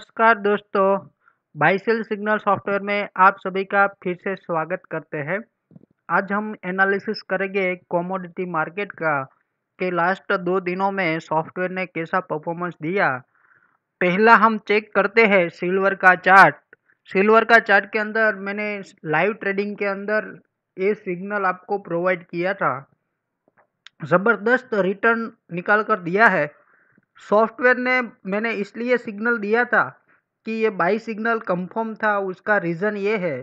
नमस्कार दोस्तों buy sell signal software में आप सभी का फिर से स्वागत करते हैं आज हम एनालिसिस करेंगे कॉमोडिटी मार्केट का कि लास्ट दो दिनों में सॉफ्टवेयर ने कैसा परफॉर्मेंस दिया पहला हम चेक करते हैं सिल्वर का चार्ट सिल्वर का चार्ट के अंदर मैंने लाइव ट्रेडिंग के अंदर ये सिग्नल आपको प्रोवाइड किया था ज़बरदस्त रिटर्न निकाल कर दिया है सॉफ्टवेयर ने मैंने इसलिए सिग्नल दिया था कि ये बाई सिग्नल कंफर्म था उसका रीज़न ये है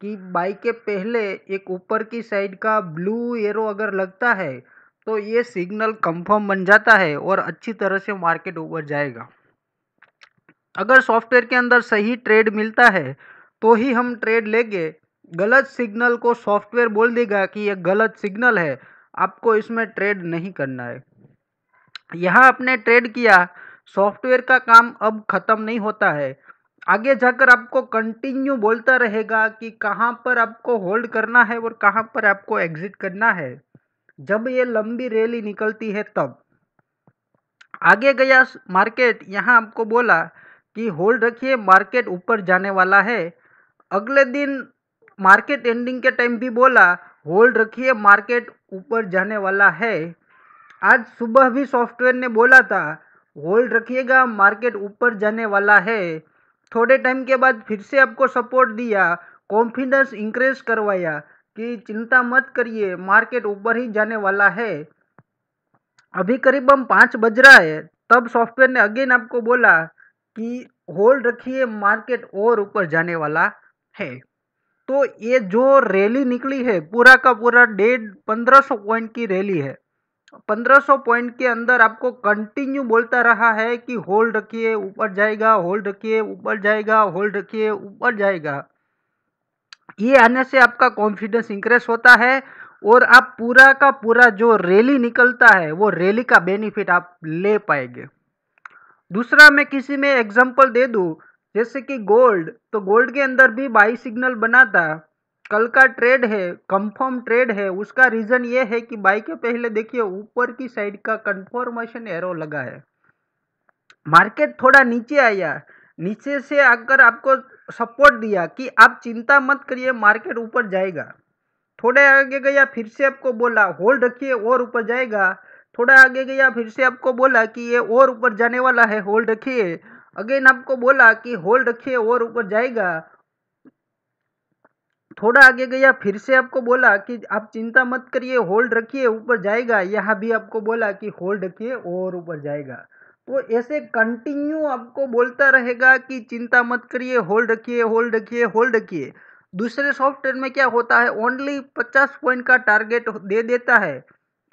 कि बाइक के पहले एक ऊपर की साइड का ब्लू एरो अगर लगता है तो ये सिग्नल कंफर्म बन जाता है और अच्छी तरह से मार्केट ऊपर जाएगा अगर सॉफ्टवेयर के अंदर सही ट्रेड मिलता है तो ही हम ट्रेड लेंगे गलत सिग्नल को सॉफ्टवेयर बोल देगा कि ये गलत सिग्नल है आपको इसमें ट्रेड नहीं करना है यहाँ आपने ट्रेड किया सॉफ्टवेयर का काम अब ख़त्म नहीं होता है आगे जाकर आपको कंटिन्यू बोलता रहेगा कि कहाँ पर आपको होल्ड करना है और कहाँ पर आपको एग्जिट करना है जब ये लंबी रैली निकलती है तब आगे गया मार्केट यहाँ आपको बोला कि होल्ड रखिए मार्केट ऊपर जाने वाला है अगले दिन मार्केट एंडिंग के टाइम भी बोला होल्ड रखिए मार्केट ऊपर जाने वाला है आज सुबह भी सॉफ्टवेयर ने बोला था होल्ड रखिएगा मार्केट ऊपर जाने वाला है थोड़े टाइम के बाद फिर से आपको सपोर्ट दिया कॉन्फिडेंस इंक्रेज करवाया कि चिंता मत करिए मार्केट ऊपर ही जाने वाला है अभी हम पाँच बज रहा है तब सॉफ्टवेयर ने अगेन आपको बोला कि होल्ड रखिए मार्केट और ऊपर जाने वाला है तो ये जो रैली निकली है पूरा का पूरा डेढ़ पंद्रह सौ पॉइंट की रैली है 1500 पॉइंट के अंदर आपको कंटिन्यू बोलता रहा है कि होल्ड रखिए ऊपर जाएगा होल्ड रखिए ऊपर जाएगा होल्ड रखिए ऊपर जाएगा ये आने से आपका कॉन्फिडेंस इंक्रेस होता है और आप पूरा का पूरा जो रैली निकलता है वो रैली का बेनिफिट आप ले पाएंगे दूसरा मैं किसी में एग्जांपल दे दूँ जैसे कि गोल्ड तो गोल्ड के अंदर भी बाई सिग्नल बना था कल का ट्रेड है कंफर्म ट्रेड है उसका रीज़न ये है कि बाई के पहले देखिए ऊपर की साइड का कंफर्मेशन एरो लगा है मार्केट थोड़ा नीचे आया नीचे से आकर आपको सपोर्ट दिया कि आप चिंता मत करिए मार्केट ऊपर जाएगा थोड़े आगे गया फिर से आपको बोला होल्ड रखिए और ऊपर जाएगा थोड़ा आगे गया फिर से आपको बोला कि ये और ऊपर जाने वाला है होल्ड रखिए अगेन आपको बोला कि होल्ड रखिए और ऊपर जाएगा थोड़ा आगे गया फिर से आपको बोला कि आप चिंता मत करिए होल्ड रखिए ऊपर जाएगा यहाँ भी आपको बोला कि होल्ड रखिए और ऊपर जाएगा तो ऐसे कंटिन्यू आपको बोलता रहेगा कि चिंता मत करिए होल्ड रखिए होल्ड रखिए होल्ड रखिए दूसरे सॉफ्टवेयर में क्या होता है ओनली पचास पॉइंट का टारगेट दे देता है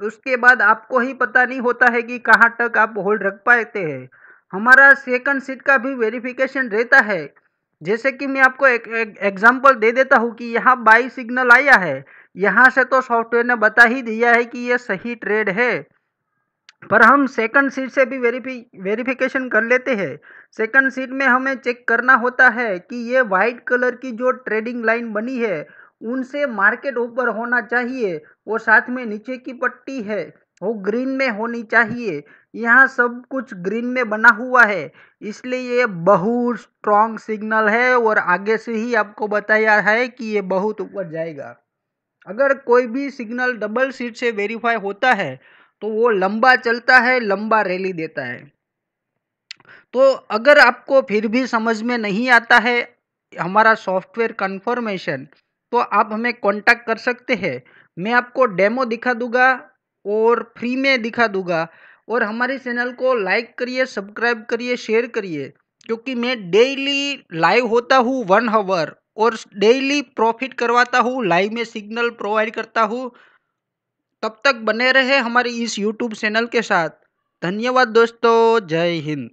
उसके बाद आपको ही पता नहीं होता है कि कहाँ तक आप होल्ड रख पाते हैं हमारा सेकंड सीट का भी वेरिफिकेशन रहता है जैसे कि मैं आपको एक एग्जांपल दे देता हूँ कि यहाँ बाई सिग्नल आया है यहाँ से तो सॉफ्टवेयर ने बता ही दिया है कि ये सही ट्रेड है पर हम सेकंड सीट से भी वेरीफी वेरीफिकेशन कर लेते हैं सेकंड सीट में हमें चेक करना होता है कि ये वाइट कलर की जो ट्रेडिंग लाइन बनी है उनसे मार्केट ऊपर होना चाहिए और साथ में नीचे की पट्टी है वो ग्रीन में होनी चाहिए यहाँ सब कुछ ग्रीन में बना हुआ है इसलिए ये बहुत स्ट्रांग सिग्नल है और आगे से ही आपको बताया है कि ये बहुत ऊपर जाएगा अगर कोई भी सिग्नल डबल सीट से वेरीफाई होता है तो वो लंबा चलता है लंबा रैली देता है तो अगर आपको फिर भी समझ में नहीं आता है हमारा सॉफ्टवेयर कन्फर्मेशन तो आप हमें कॉन्टैक्ट कर सकते हैं मैं आपको डेमो दिखा दूंगा और फ्री में दिखा दूंगा और हमारे चैनल को लाइक करिए सब्सक्राइब करिए शेयर करिए क्योंकि मैं डेली लाइव होता हूँ वन हावर और डेली प्रॉफिट करवाता हूँ लाइव में सिग्नल प्रोवाइड करता हूँ तब तक बने रहे हमारे इस यूट्यूब चैनल के साथ धन्यवाद दोस्तों जय हिंद